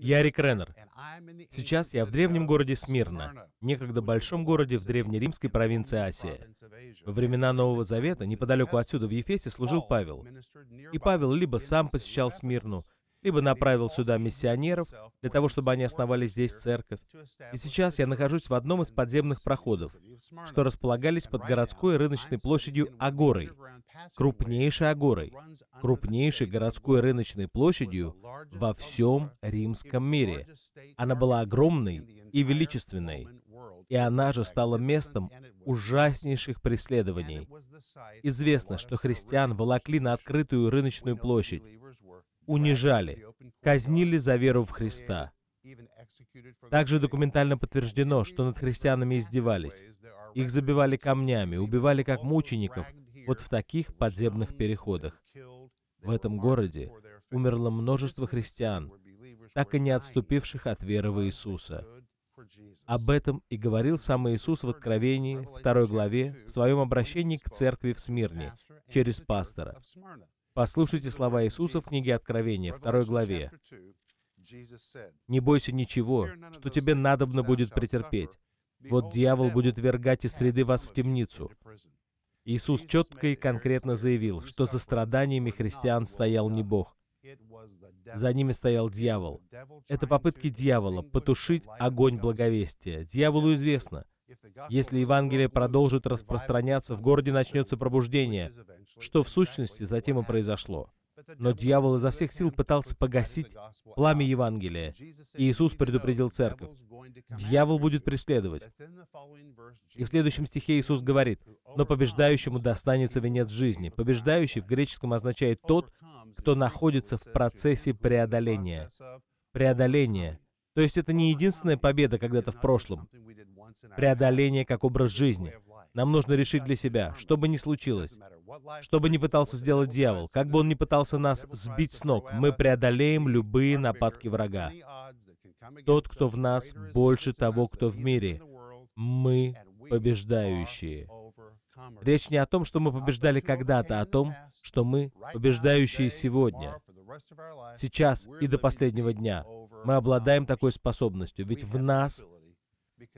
Я Рик Реннер. Сейчас я в древнем городе Смирна, некогда большом городе в древнеримской провинции Асия. Во времена Нового Завета, неподалеку отсюда в Ефесе, служил Павел. И Павел либо сам посещал Смирну, либо направил сюда миссионеров, для того, чтобы они основали здесь церковь. И сейчас я нахожусь в одном из подземных проходов, что располагались под городской рыночной площадью Агорой, крупнейшей Агорой, крупнейшей городской рыночной площадью во всем римском мире. Она была огромной и величественной, и она же стала местом ужаснейших преследований. Известно, что христиан волокли на открытую рыночную площадь, унижали, казнили за веру в Христа. Также документально подтверждено, что над христианами издевались. Их забивали камнями, убивали как мучеников, вот в таких подземных переходах. В этом городе умерло множество христиан, так и не отступивших от веры в Иисуса. Об этом и говорил сам Иисус в Откровении, второй главе, в своем обращении к церкви в Смирне, через пастора. Послушайте слова Иисуса в книге Откровения, второй главе. «Не бойся ничего, что тебе надобно будет претерпеть. Вот дьявол будет вергать из среды вас в темницу». Иисус четко и конкретно заявил, что за страданиями христиан стоял не Бог, за ними стоял дьявол. Это попытки дьявола потушить огонь благовестия. Дьяволу известно — если Евангелие продолжит распространяться, в городе начнется пробуждение, что в сущности затем и произошло. Но дьявол изо всех сил пытался погасить пламя Евангелия. И Иисус предупредил церковь. Дьявол будет преследовать. И в следующем стихе Иисус говорит, «Но побеждающему достанется венец жизни». Побеждающий в греческом означает «тот, кто находится в процессе преодоления». Преодоление. То есть это не единственная победа когда-то в прошлом преодоление как образ жизни. Нам нужно решить для себя, что бы ни случилось, что бы ни пытался сделать дьявол, как бы он ни пытался нас сбить с ног, мы преодолеем любые нападки врага. Тот, кто в нас, больше того, кто в мире. Мы побеждающие. Речь не о том, что мы побеждали когда-то, а о том, что мы побеждающие сегодня. Сейчас и до последнего дня мы обладаем такой способностью, ведь в нас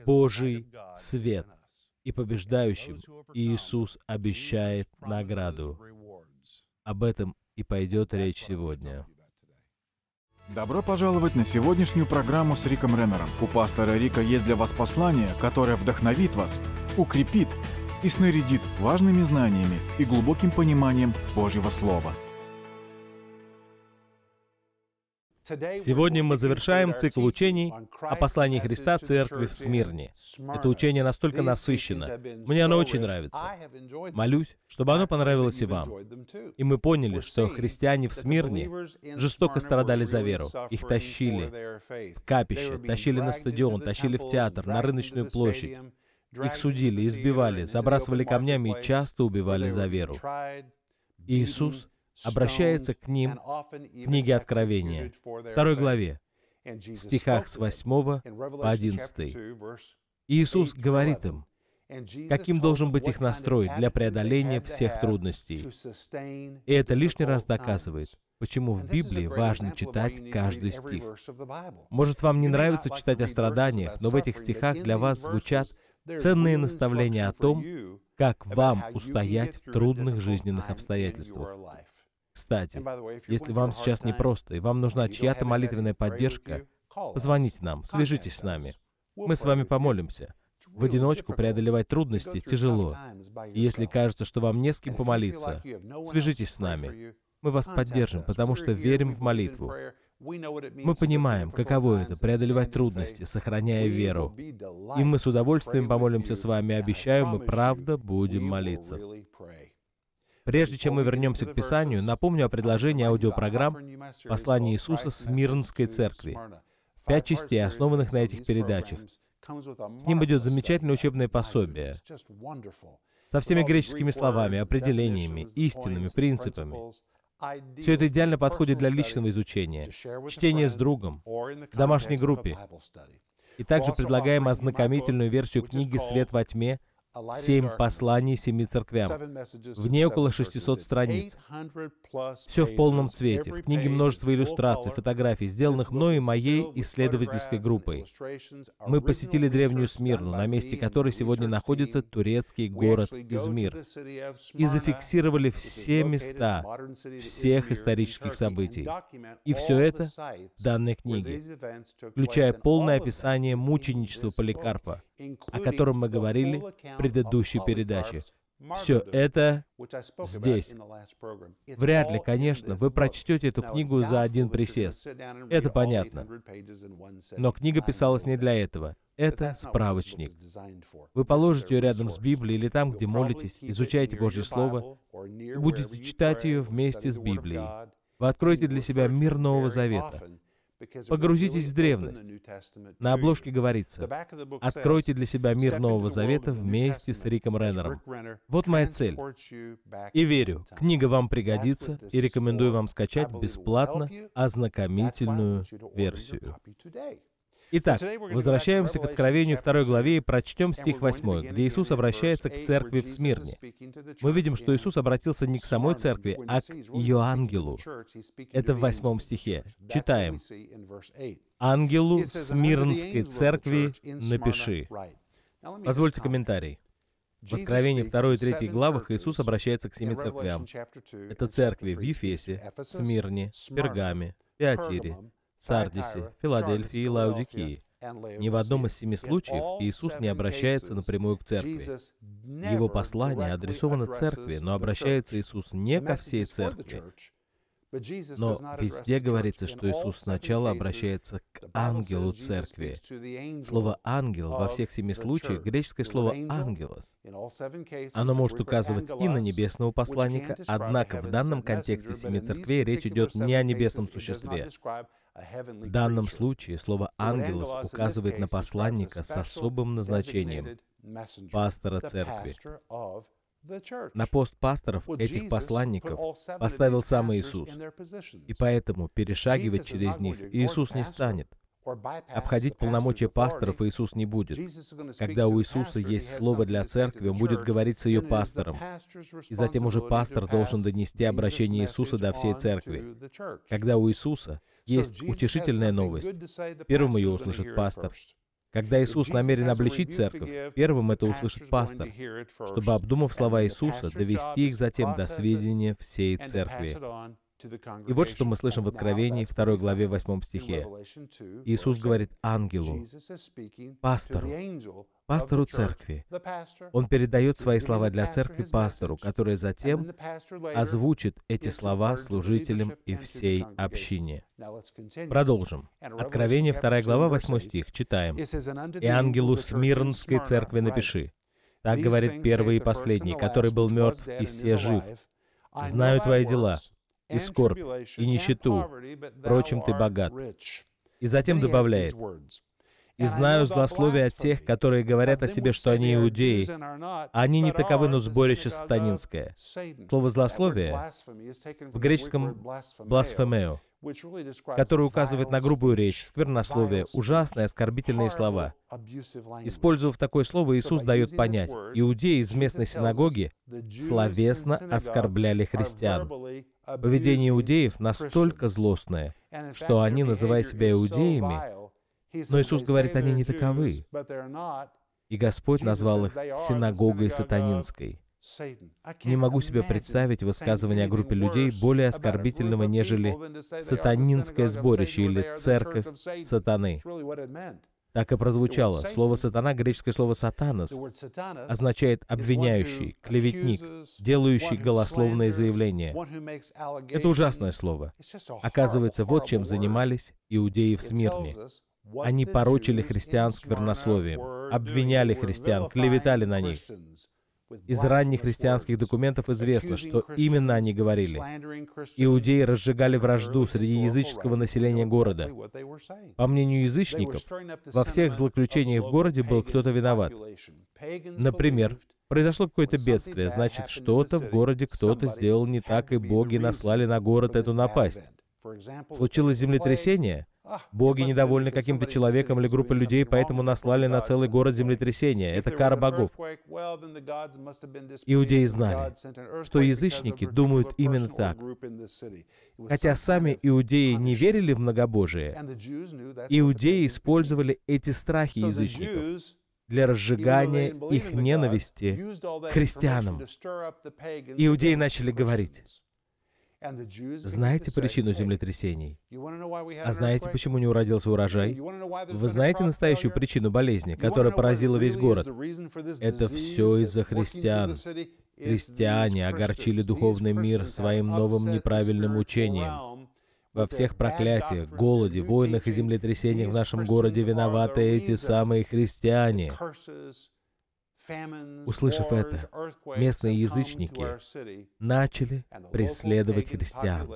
Божий свет. И побеждающим Иисус обещает награду. Об этом и пойдет речь сегодня. Добро пожаловать на сегодняшнюю программу с Риком Реннером. У пастора Рика есть для вас послание, которое вдохновит вас, укрепит и снарядит важными знаниями и глубоким пониманием Божьего Слова – Сегодня мы завершаем цикл учений о послании Христа Церкви в Смирне. Это учение настолько насыщено. Мне оно очень нравится. Молюсь, чтобы оно понравилось и вам. И мы поняли, что христиане в Смирне жестоко страдали за веру. Их тащили в капище, тащили на стадион, тащили в театр, на рыночную площадь. Их судили, избивали, забрасывали камнями и часто убивали за веру. Иисус обращается к ним в книге Откровения, второй главе, в стихах с 8 по 11. Иисус говорит им, каким должен быть их настрой для преодоления всех трудностей. И это лишний раз доказывает, почему в Библии важно читать каждый стих. Может, вам не нравится читать о страданиях, но в этих стихах для вас звучат ценные наставления о том, как вам устоять в трудных жизненных обстоятельствах. Кстати, если вам сейчас непросто и вам нужна чья-то молитвенная поддержка, позвоните нам, свяжитесь с нами. Мы с вами помолимся. В одиночку преодолевать трудности тяжело. И если кажется, что вам не с кем помолиться, свяжитесь с нами. Мы вас поддержим, потому что верим в молитву. Мы понимаем, каково это — преодолевать трудности, сохраняя веру. И мы с удовольствием помолимся с вами, обещаю, мы правда будем молиться. Прежде чем мы вернемся к Писанию, напомню о предложении аудиопрограмм «Послание Иисуса Смирнской церкви». Пять частей, основанных на этих передачах. С ним идет замечательное учебное пособие со всеми греческими словами, определениями, истинными принципами. Все это идеально подходит для личного изучения, чтения с другом, в домашней группе. И также предлагаем ознакомительную версию книги «Свет во тьме» Семь посланий семи церквям. В ней около 600 страниц. Все в полном цвете. В книге множество иллюстраций, фотографий, сделанных мной и моей исследовательской группой. Мы посетили древнюю Смирну, на месте которой сегодня находится турецкий город Измир, и зафиксировали все места всех исторических событий. И все это в данной книге, включая полное описание мученичества Поликарпа, о котором мы говорили предыдущей передаче. Все это здесь. Вряд ли, конечно, вы прочтете эту книгу за один присест. Это понятно. Но книга писалась не для этого. Это справочник. Вы положите ее рядом с Библией или там, где молитесь, изучаете Божье Слово, и будете читать ее вместе с Библией. Вы откроете для себя мир Нового Завета. Погрузитесь в древность. На обложке говорится, откройте для себя мир Нового Завета вместе с Риком Реннером. Вот моя цель. И верю, книга вам пригодится, и рекомендую вам скачать бесплатно ознакомительную версию. Итак, возвращаемся к Откровению 2 главе и прочтем стих 8, где Иисус обращается к церкви в Смирне. Мы видим, что Иисус обратился не к самой церкви, а к ее ангелу. Это в 8 стихе. Читаем. «Ангелу Смирнской церкви напиши». Позвольте комментарий. В Откровении 2 и 3 главах Иисус обращается к семи церквям. Это церкви в Ефесе, Смирне, Пергаме, Феатире, Сардисе, Филадельфии и Лаудикии. Ни в одном из семи случаев Иисус не обращается напрямую к церкви. Его послание адресовано церкви, но обращается Иисус не ко всей церкви. Но везде говорится, что Иисус сначала обращается к ангелу церкви. Слово «ангел» во всех семи случаях — греческое слово «ангелос». Оно может указывать и на небесного посланника, однако в данном контексте семи церквей речь идет не о небесном существе. В данном случае слово ангелос указывает на посланника с особым назначением – пастора церкви. На пост пасторов этих посланников поставил сам Иисус, и поэтому перешагивать через них Иисус не станет. Обходить полномочия пасторов Иисус не будет. Когда у Иисуса есть слово для церкви, он будет говорить с ее пастором. И затем уже пастор должен донести обращение Иисуса до всей церкви. Когда у Иисуса есть утешительная новость. Первым ее услышит пастор. Когда Иисус намерен обличить церковь, первым это услышит пастор, чтобы, обдумав слова Иисуса, довести их затем до сведения всей церкви. И вот что мы слышим в Откровении 2 главе 8 стихе. Иисус говорит ангелу, пастору, пастору церкви. Он передает свои слова для церкви пастору, который затем озвучит эти слова служителям и всей общине. Продолжим. Откровение 2 глава 8 стих. Читаем. «И ангелу Смирнской церкви напиши, так говорит первый и последний, который был мертв и все жив. Знаю твои дела, и скорбь, и нищету, впрочем, ты богат. И затем добавляет, и знаю злословие от тех, которые говорят о себе, что они иудеи. Они не таковы, но сборище сатанинское. Слово «злословие» в греческом «бласфемео», который указывает на грубую речь, сквернословие, ужасные, оскорбительные слова. Использовав такое слово, Иисус дает понять, иудеи из местной синагоги словесно оскорбляли христиан. Поведение иудеев настолько злостное, что они, называя себя иудеями, но Иисус говорит, они не таковы. И Господь назвал их синагогой сатанинской. Не могу себе представить высказывание о группе людей более оскорбительного, нежели сатанинское сборище или церковь сатаны. Так и прозвучало. Слово «сатана», греческое слово «сатанос», означает «обвиняющий», «клеветник», «делающий голословные заявления». Это ужасное слово. Оказывается, вот чем занимались иудеи в Смирне. Они порочили христиан сквернословием, обвиняли христиан, клеветали на них. Из ранних христианских документов известно, что именно они говорили. Иудеи разжигали вражду среди языческого населения города. По мнению язычников, во всех злоключениях в городе был кто-то виноват. Например, произошло какое-то бедствие, значит, что-то в городе кто-то сделал не так, и боги наслали на город эту напасть. Случилось землетрясение, Боги недовольны каким-то человеком или группой людей, поэтому наслали на целый город землетрясение. Это кара богов. Иудеи знали, что язычники думают именно так. Хотя сами иудеи не верили в многобожие, иудеи использовали эти страхи язычников для разжигания их ненависти к христианам. Иудеи начали говорить, знаете причину землетрясений? А знаете, почему не уродился урожай? Вы знаете настоящую причину болезни, которая поразила весь город? Это все из-за христиан. Христиане огорчили духовный мир своим новым неправильным учением. Во всех проклятиях, голоде, войнах и землетрясениях в нашем городе виноваты эти самые христиане. Услышав это, местные язычники начали преследовать христиан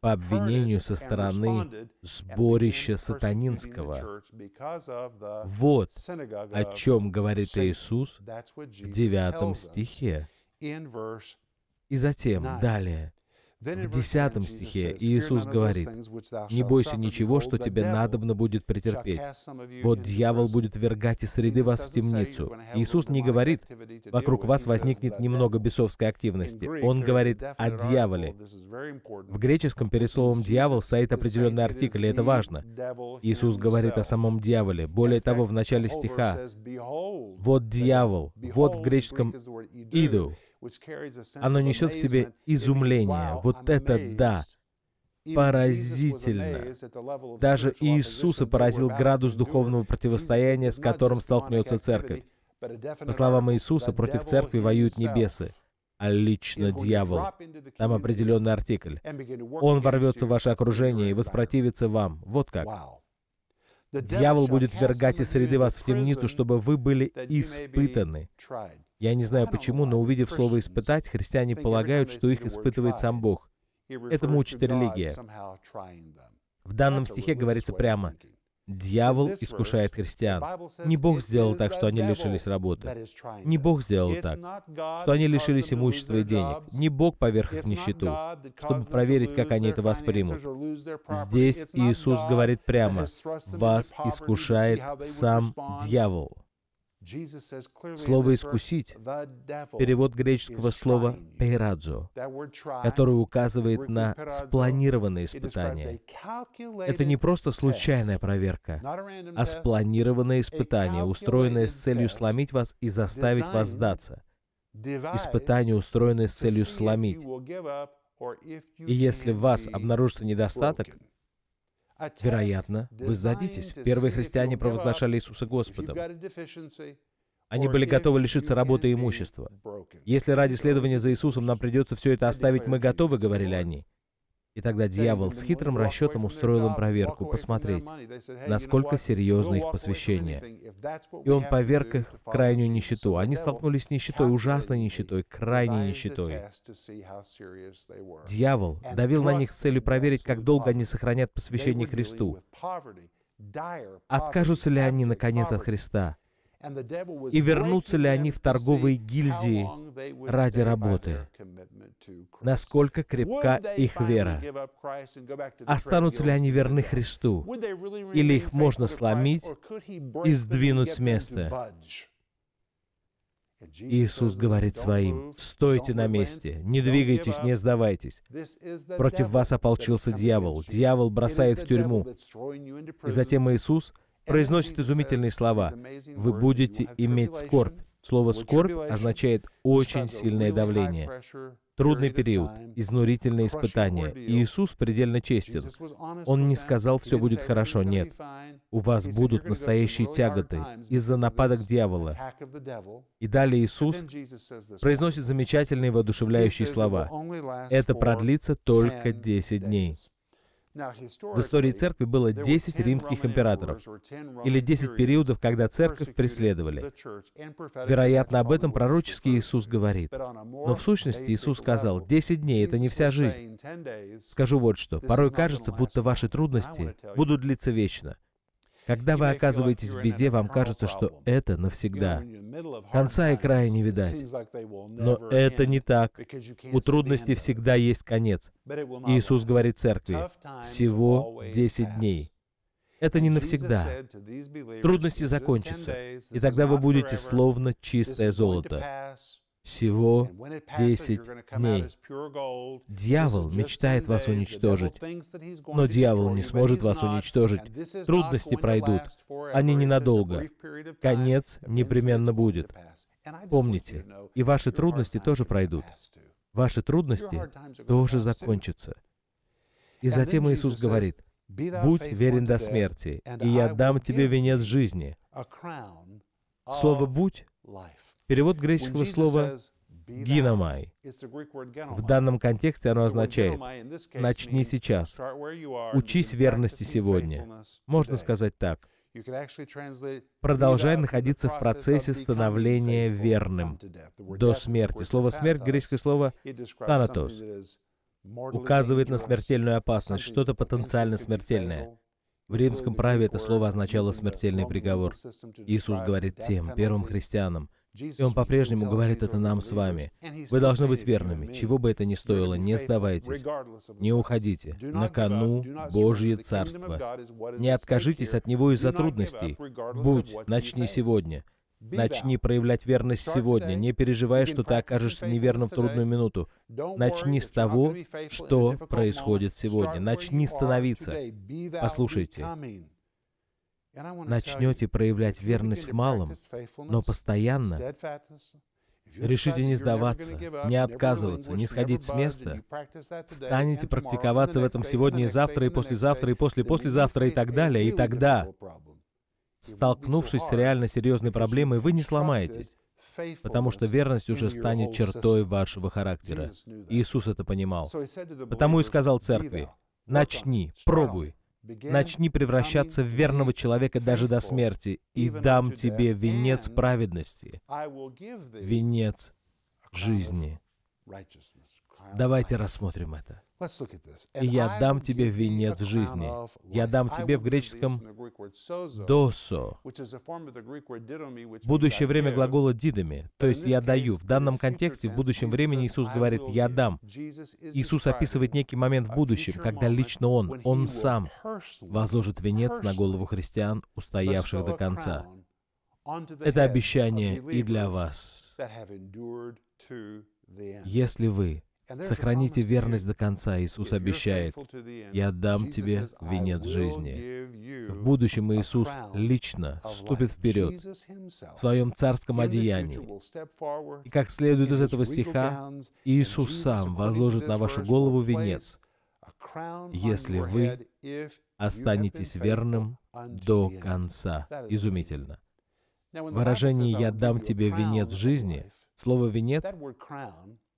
по обвинению со стороны сборища сатанинского. Вот о чем говорит Иисус в девятом стихе. И затем, далее, в десятом стихе Иисус говорит, «Не бойся ничего, что тебе надобно будет претерпеть. Вот дьявол будет вергать из среды вас в темницу». Иисус не говорит, «Вокруг вас возникнет немного бесовской активности». Он говорит о дьяволе. В греческом перед словом «дьявол» стоит определенный артикль, и это важно. Иисус говорит о самом дьяволе. Более того, в начале стиха «Вот дьявол», «Вот» в греческом «иду», оно несет в себе изумление. Вот это да! Поразительно! Даже Иисуса поразил градус духовного противостояния, с которым столкнется церковь. По словам Иисуса, против церкви воюют небесы, а лично дьявол. Там определенный артикль. Он ворвется в ваше окружение и воспротивится вам. Вот как. Дьявол будет вергать из среды вас в темницу, чтобы вы были испытаны. Я не знаю почему, но увидев слово «испытать», христиане полагают, что их испытывает сам Бог. Этому учит религия. В данном стихе говорится прямо, «Дьявол искушает христиан». Не Бог сделал так, что они лишились работы. Не Бог сделал так, что они лишились имущества и денег. Не Бог поверх их нищету, чтобы проверить, как они это воспримут. Здесь Иисус говорит прямо, «Вас искушает сам дьявол». Слово «искусить» — перевод греческого слова «пейрадзо», который указывает на спланированное испытание. Это не просто случайная проверка, а спланированное испытание, устроенное с целью сломить вас и заставить вас сдаться. Испытание, устроенное с целью сломить. И если в вас обнаружится недостаток, Вероятно, вы сдадитесь. Первые христиане провозглашали Иисуса Господом. Они были готовы лишиться работы и имущества. Если ради следования за Иисусом нам придется все это оставить, мы готовы, говорили они. И тогда дьявол с хитрым расчетом устроил им проверку, посмотреть, насколько серьезно их посвящение. И он поверг их в крайнюю нищету. Они столкнулись с нищетой, ужасной нищетой, крайней нищетой. Дьявол давил на них с целью проверить, как долго они сохранят посвящение Христу. Откажутся ли они, наконец, от Христа? И вернутся ли они в торговые гильдии, ради работы, насколько крепка их вера, останутся ли они верны Христу, или их можно сломить и сдвинуть с места. Иисус говорит своим, «Стойте на месте, не двигайтесь, не сдавайтесь. Против вас ополчился дьявол, дьявол бросает в тюрьму». И затем Иисус произносит изумительные слова, «Вы будете иметь скорбь, Слово «скорбь» означает «очень сильное давление», трудный период, изнурительные испытания. Иисус предельно честен. Он не сказал, все будет хорошо, нет. У вас будут настоящие тяготы из-за нападок дьявола. И далее Иисус произносит замечательные воодушевляющие слова. Это продлится только 10 дней. В истории церкви было 10 римских императоров или 10 периодов, когда церковь преследовали. Вероятно, об этом пророчески Иисус говорит. Но в сущности Иисус сказал, 10 дней — это не вся жизнь. Скажу вот что. Порой кажется, будто ваши трудности будут длиться вечно. Когда вы оказываетесь в беде, вам кажется, что это навсегда. Конца и края не видать. Но это не так. У трудностей всегда есть конец. Иисус говорит церкви, всего 10 дней. Это не навсегда. Трудности закончатся, и тогда вы будете словно чистое золото всего 10 дней. Дьявол мечтает вас уничтожить, но дьявол не сможет вас уничтожить. Трудности пройдут, они ненадолго. Конец непременно будет. Помните, и ваши трудности тоже пройдут. Ваши трудности тоже закончатся. И затем Иисус говорит, «Будь верен до смерти, и я дам тебе венец жизни». Слово «будь» Перевод греческого слова «гиномай». В данном контексте оно означает «начни сейчас», «учись верности сегодня». Можно сказать так. Продолжай находиться в процессе становления верным до смерти. Слово «смерть» — греческое слово «танатос» указывает на смертельную опасность, что-то потенциально смертельное. В римском праве это слово означало смертельный приговор. Иисус говорит тем, первым христианам, и Он по-прежнему говорит это нам с вами. Вы должны быть верными, чего бы это ни стоило, не сдавайтесь, не уходите. На кону Божье Царство. Не откажитесь от Него из-за трудностей. Будь, начни сегодня. Начни проявлять верность сегодня, не переживая, что ты окажешься неверным в трудную минуту. Начни с того, что происходит сегодня. Начни становиться. Послушайте, начнете проявлять верность в малом, но постоянно, решите не сдаваться, не отказываться, не сходить с места, станете практиковаться в этом сегодня и завтра, и послезавтра, и после-послезавтра, и так далее, и тогда, столкнувшись с реально серьезной проблемой, вы не сломаетесь, потому что верность уже станет чертой вашего характера. Иисус это понимал. Потому и сказал церкви, начни, пробуй, Начни превращаться в верного человека даже до смерти, и дам тебе венец праведности, венец жизни. Давайте рассмотрим это. «И я дам тебе венец жизни». «Я дам тебе» в греческом «досо». Будущее время глагола «дидами», то есть «я даю». В данном контексте, в будущем времени Иисус говорит «я дам». Иисус описывает некий момент в будущем, когда лично Он, Он Сам, возложит венец на голову христиан, устоявших до конца. Это обещание и для вас. Если вы Сохраните верность до конца, Иисус обещает. «Я дам тебе венец жизни». В будущем Иисус лично ступит вперед в своем царском одеянии. И как следует из этого стиха, Иисус сам возложит на вашу голову венец, если вы останетесь верным до конца. Изумительно. Выражение «я дам тебе венец жизни» Слово «венец»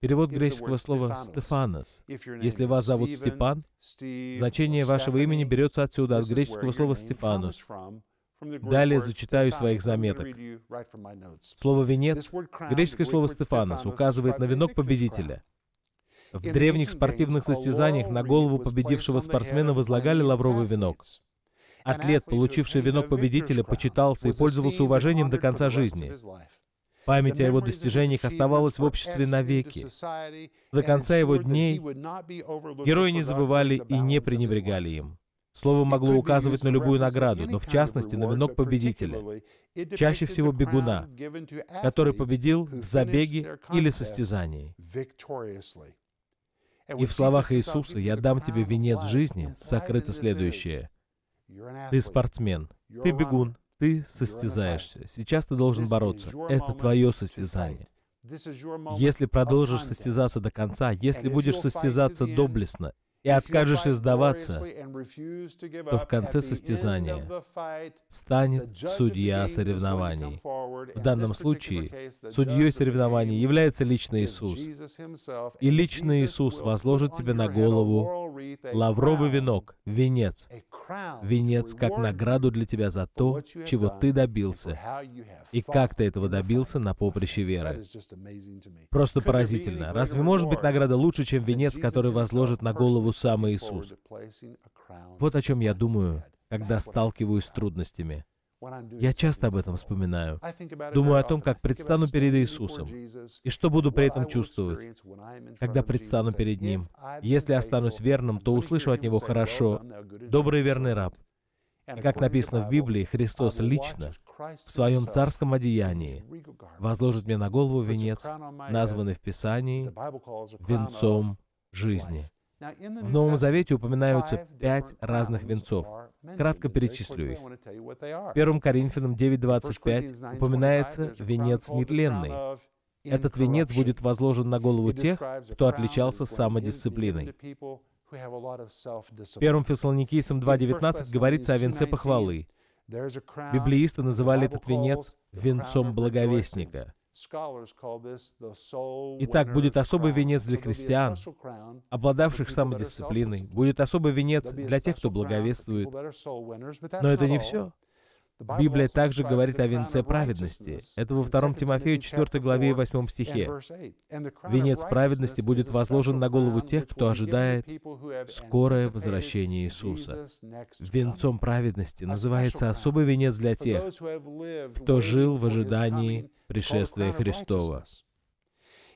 Перевод греческого слова «стефанос». Если вас зовут Степан, значение вашего имени берется отсюда, от греческого слова Стефанос. Далее зачитаю своих заметок. Слово «венец» — греческое слово «стефанос» указывает на венок победителя. В древних спортивных состязаниях на голову победившего спортсмена возлагали лавровый венок. Атлет, получивший венок победителя, почитался и пользовался уважением до конца жизни. Память о его достижениях оставалась в обществе навеки. До конца его дней герои не забывали и не пренебрегали им. Слово могло указывать на любую награду, но в частности на венок победителя, чаще всего бегуна, который победил в забеге или состязании. И в словах Иисуса «Я дам тебе венец жизни» сокрыто следующее. Ты спортсмен, ты бегун, ты состязаешься. Сейчас ты должен бороться. Это твое состязание. Если продолжишь состязаться до конца, если будешь состязаться доблестно и откажешься сдаваться, то в конце состязания станет судья соревнований. В данном случае судьей соревнований является лично Иисус. И лично Иисус возложит тебе на голову лавровый венок, венец. Венец как награду для тебя за то, чего ты добился, и как ты этого добился на поприще веры. Просто поразительно. Разве может быть награда лучше, чем венец, который возложит на голову самый Иисус. Вот о чем я думаю, когда сталкиваюсь с трудностями. Я часто об этом вспоминаю. Думаю о том, как предстану перед Иисусом, и что буду при этом чувствовать, когда предстану перед Ним. Если останусь верным, то услышу от Него «хорошо, добрый верный раб». И как написано в Библии, Христос лично, в своем царском одеянии, возложит мне на голову венец, названный в Писании венцом жизни. В Новом Завете упоминаются пять разных венцов. Кратко перечислю их. 1 Коринфянам 9.25 упоминается венец нетленный. Этот венец будет возложен на голову тех, кто отличался самодисциплиной. 1 Фессалоникийцам 2.19 говорится о венце похвалы. Библеисты называли этот венец «венцом благовестника». Итак, будет особый венец для христиан, обладавших самодисциплиной. Будет особый венец для тех, кто благовествует. Но это не все. Библия также говорит о венце праведности. Это во 2 Тимофею 4 главе и 8 стихе. Венец праведности будет возложен на голову тех, кто ожидает скорое возвращение Иисуса. Венцом праведности называется особый венец для тех, кто жил в ожидании пришествия Христова.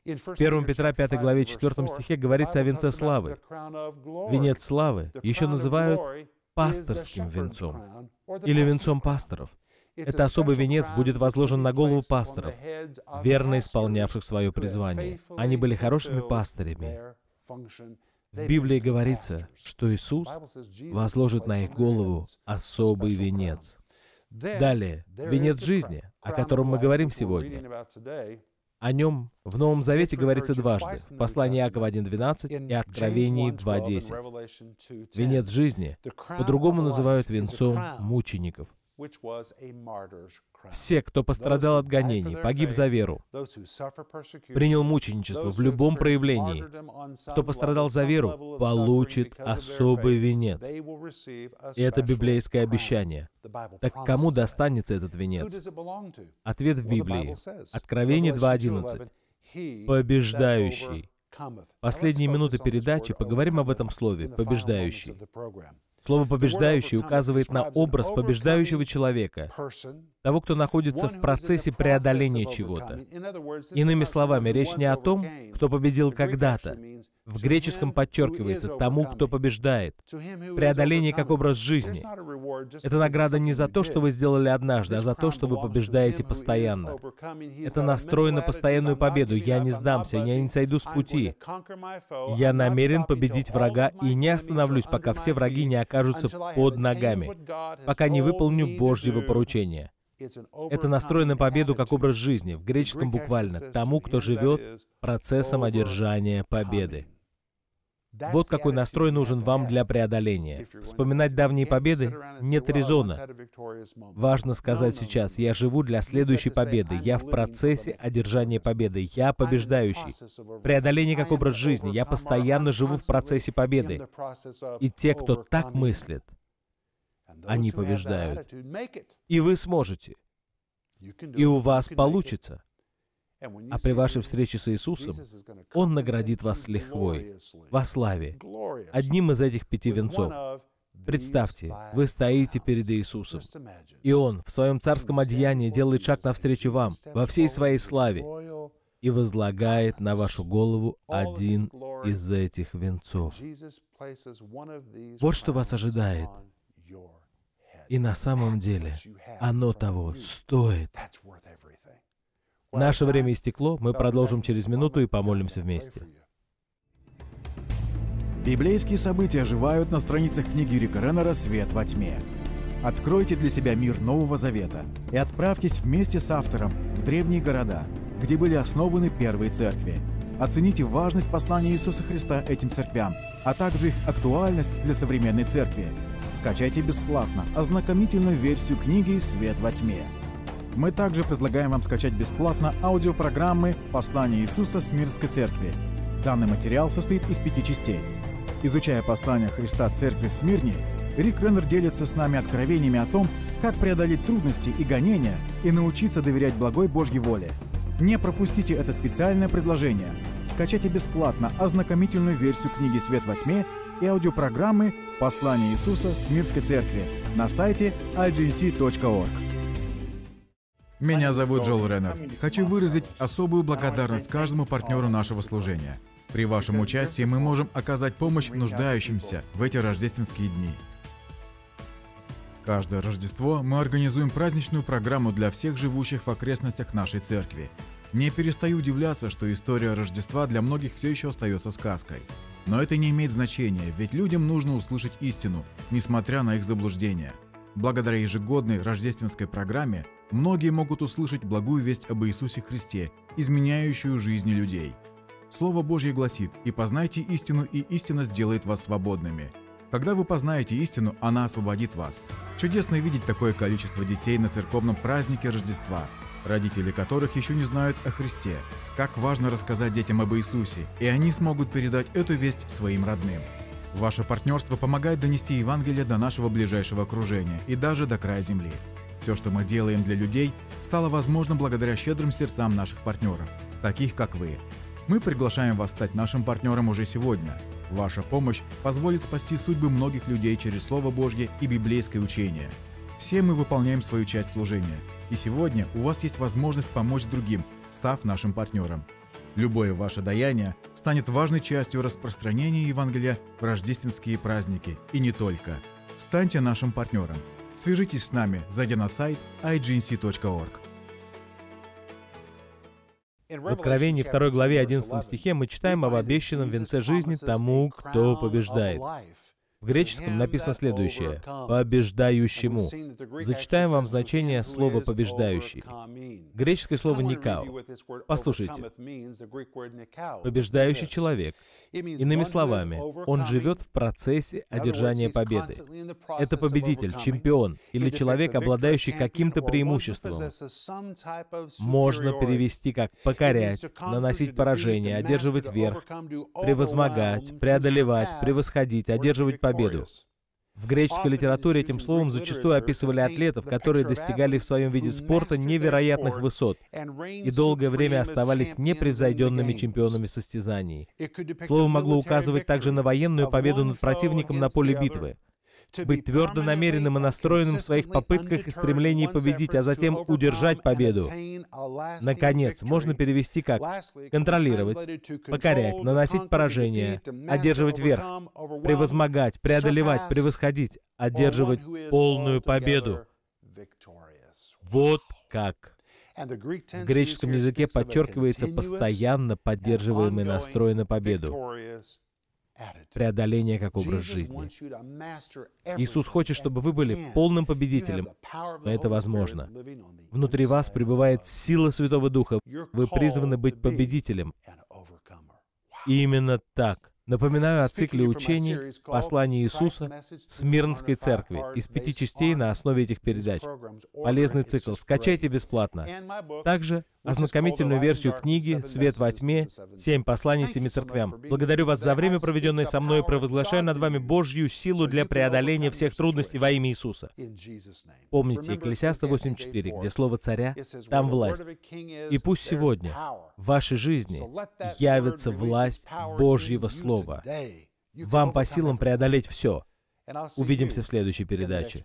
В 1 Петра 5 главе 4 стихе говорится о венце славы. Венец славы еще называют пасторским венцом или венцом пасторов. Это особый венец будет возложен на голову пасторов, верно исполнявших свое призвание. Они были хорошими пасторами. В Библии говорится, что Иисус возложит на их голову особый венец. Далее, венец жизни, о котором мы говорим сегодня. О нем в Новом Завете говорится дважды, в послании Иакова 1.12 и Откровении 2.10. Венец жизни по-другому называют венцом мучеников – все, кто пострадал от гонений, погиб за веру, принял мученичество в любом проявлении, кто пострадал за веру, получит особый венец. И это библейское обещание. Так кому достанется этот венец? Ответ в Библии. Откровение 2.11. Побеждающий. Последние минуты передачи поговорим об этом слове «побеждающий». Слово «побеждающий» указывает на образ побеждающего человека, того, кто находится в процессе преодоления чего-то. Иными словами, речь не о том, кто победил когда-то, в греческом подчеркивается «тому, кто побеждает». Преодоление как образ жизни. Это награда не за то, что вы сделали однажды, а за то, что вы побеждаете постоянно. Это настрой на постоянную победу. Я не сдамся, я не сойду с пути. Я намерен победить врага и не остановлюсь, пока все враги не окажутся под ногами, пока не выполню Божьего поручения. Это настроено на победу как образ жизни, в греческом буквально, тому, кто живет процессом одержания победы. Вот какой настрой нужен вам для преодоления. Вспоминать давние победы нет резона. Важно сказать сейчас, я живу для следующей победы, я в процессе одержания победы, я побеждающий. Преодоление как образ жизни, я постоянно живу в процессе победы. И те, кто так мыслит, они побеждают. И вы сможете. И у вас получится. А при вашей встрече с Иисусом Он наградит вас лихвой, во славе, одним из этих пяти венцов. Представьте, вы стоите перед Иисусом, и Он в своем царском одеянии делает шаг навстречу вам во всей своей славе и возлагает на вашу голову один из этих венцов. Вот что вас ожидает. И на самом деле оно того стоит. Наше время истекло, мы продолжим через минуту и помолимся вместе. Библейские события оживают на страницах книги Рика Реннера «Свет во тьме». Откройте для себя мир Нового Завета и отправьтесь вместе с автором в древние города, где были основаны первые церкви. Оцените важность послания Иисуса Христа этим церквям, а также их актуальность для современной церкви. Скачайте бесплатно ознакомительную версию книги «Свет во тьме». Мы также предлагаем вам скачать бесплатно аудиопрограммы «Послание Иисуса Смирской Церкви». Данный материал состоит из пяти частей. Изучая послание Христа Церкви в Смирне, Рик Реннер делится с нами откровениями о том, как преодолеть трудности и гонения и научиться доверять благой Божьей воле. Не пропустите это специальное предложение. Скачайте бесплатно ознакомительную версию книги «Свет во тьме» и аудиопрограммы «Послание Иисуса Смирской Церкви» на сайте igc.org. Меня зовут Джоэл Реннер. Хочу выразить особую благодарность каждому партнеру нашего служения. При вашем участии мы можем оказать помощь нуждающимся в эти рождественские дни. Каждое Рождество мы организуем праздничную программу для всех живущих в окрестностях нашей церкви. Не перестаю удивляться, что история Рождества для многих все еще остается сказкой. Но это не имеет значения, ведь людям нужно услышать истину, несмотря на их заблуждения – Благодаря ежегодной рождественской программе многие могут услышать благую весть об Иисусе Христе, изменяющую жизни людей. Слово Божье гласит «И познайте истину, и истина сделает вас свободными». Когда вы познаете истину, она освободит вас. Чудесно видеть такое количество детей на церковном празднике Рождества, родители которых еще не знают о Христе. Как важно рассказать детям об Иисусе, и они смогут передать эту весть своим родным. Ваше партнерство помогает донести Евангелие до нашего ближайшего окружения и даже до края земли. Все, что мы делаем для людей, стало возможно благодаря щедрым сердцам наших партнеров, таких как вы. Мы приглашаем вас стать нашим партнером уже сегодня. Ваша помощь позволит спасти судьбы многих людей через Слово Божье и библейское учение. Все мы выполняем свою часть служения, и сегодня у вас есть возможность помочь другим, став нашим партнером. Любое ваше даяние – станет важной частью распространения Евангелия в рождественские праздники и не только. Станьте нашим партнером. Свяжитесь с нами, зайдя на сайт ignc.org. В Откровении 2 главе 11 стихе мы читаем об обещанном венце жизни тому, кто побеждает. В греческом написано следующее — «побеждающему». Зачитаем вам значение слова «побеждающий». Греческое слово «никао». Послушайте. Побеждающий человек, иными словами, он живет в процессе одержания победы. Это победитель, чемпион или человек, обладающий каким-то преимуществом. Можно перевести как «покорять», «наносить поражение», «одерживать верх», «превозмогать», «преодолевать», «превосходить», «одерживать победу», победу. В греческой литературе этим словом зачастую описывали атлетов, которые достигали в своем виде спорта невероятных высот и долгое время оставались непревзойденными чемпионами состязаний. Слово могло указывать также на военную победу над противником на поле битвы, быть твердо намеренным и настроенным в своих попытках и стремлении победить, а затем удержать победу. Наконец, можно перевести как контролировать, покорять, наносить поражение, одерживать верх, превозмогать, преодолевать, превосходить, одерживать полную победу. Вот как. В греческом языке подчеркивается постоянно поддерживаемый настрой на победу преодоление как образ жизни. Иисус хочет, чтобы вы были полным победителем, но это возможно. Внутри вас пребывает сила Святого Духа. Вы призваны быть победителем. И именно так. Напоминаю о цикле учений «Послание Иисуса» Смирнской церкви из пяти частей на основе этих передач. Полезный цикл скачайте бесплатно. Также ознакомительную версию книги «Свет во тьме. Семь посланий семи церквям». Благодарю вас за время, проведенное со мной, и провозглашаю над вами Божью силу для преодоления всех трудностей во имя Иисуса. Помните, Экклесиаста 8.4, где слово «царя» — там власть. И пусть сегодня в вашей жизни явится власть Божьего Слова. Вам по силам преодолеть все. Увидимся в следующей передаче.